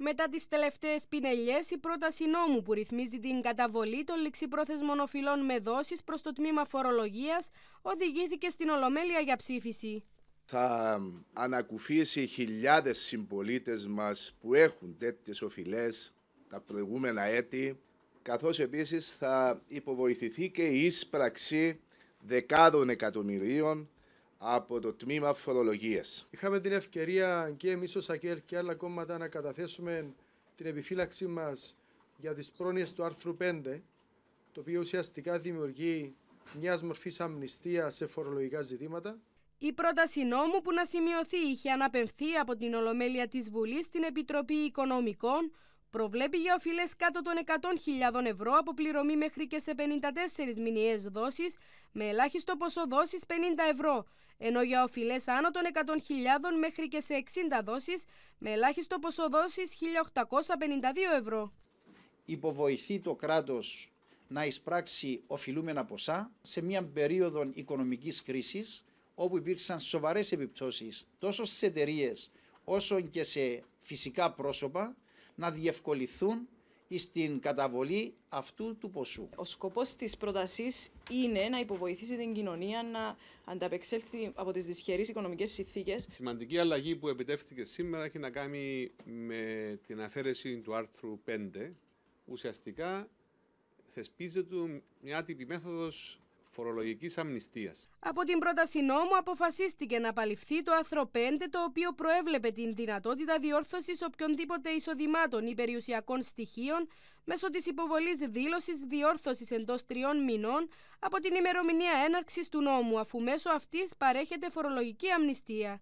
Μετά τις τελευταίες πινελιές, η πρόταση νόμου που ρυθμίζει την καταβολή των ληξιπρόθεσμων οφειλών με δόσεις προς το τμήμα φορολογίας οδηγήθηκε στην Ολομέλεια για ψήφιση. Θα ανακουφίσει χιλιάδες συμπολίτες μας που έχουν τέτοιες οφειλές τα προηγούμενα έτη, καθώς επίσης θα υποβοηθηθεί και η ίσπραξη δεκάδων εκατομμυρίων από το τμήμα φορολογίε. Είχαμε την ευκαιρία και εμείς ως ΑΚΕΛ και άλλα κόμματα να καταθέσουμε την επιφύλαξη μας για τις πρόνοιες του άρθρου 5, το οποίο ουσιαστικά δημιουργεί μιας μορφής αμνηστίας σε φορολογικά ζητήματα. Η πρόταση νόμου που να σημειωθεί είχε αναπευθεί από την Ολομέλεια της Βουλής στην Επιτροπή Οικονομικών προβλέπει για οφείλε κάτω των 100.000 ευρώ από πληρωμή μέχρι και σε 54 μηνιαίες δόσεις με ελάχιστο ποσό 50 ευρώ ενώ για οφειλές άνω των 100.000 μέχρι και σε 60 δόσεις, με ελάχιστο ποσό 1.852 ευρώ. Υποβοηθεί το κράτος να εισπράξει οφειλούμενα ποσά σε μια περίοδο οικονομικής κρίσης, όπου υπήρξαν σοβαρές επιπτώσεις τόσο στις εταιρείες όσο και σε φυσικά πρόσωπα, να διευκολυθούν στην καταβολή αυτού του ποσού. Ο σκοπός της προτασής είναι να υποβοηθήσει την κοινωνία να ανταπεξέλθει από τις δυσχερείς οικονομικές συνθήκες. Η σημαντική αλλαγή που επιτεύχθηκε σήμερα έχει να κάνει με την αφαίρεση του άρθρου 5. Ουσιαστικά θεσπίζεται μια άτυπη μέθοδος Φορολογικής Από την πρόταση νόμου αποφασίστηκε να απαλληφθεί το άρθρο 5 το οποίο προέβλεπε την δυνατότητα διόρθωσης οποιονδήποτε εισοδημάτων ή περιουσιακών στοιχείων μέσω της υποβολής δήλωσης διόρθωσης εντός τριών μηνών από την ημερομηνία έναρξης του νόμου αφού μέσω αυτής παρέχεται φορολογική αμνηστία.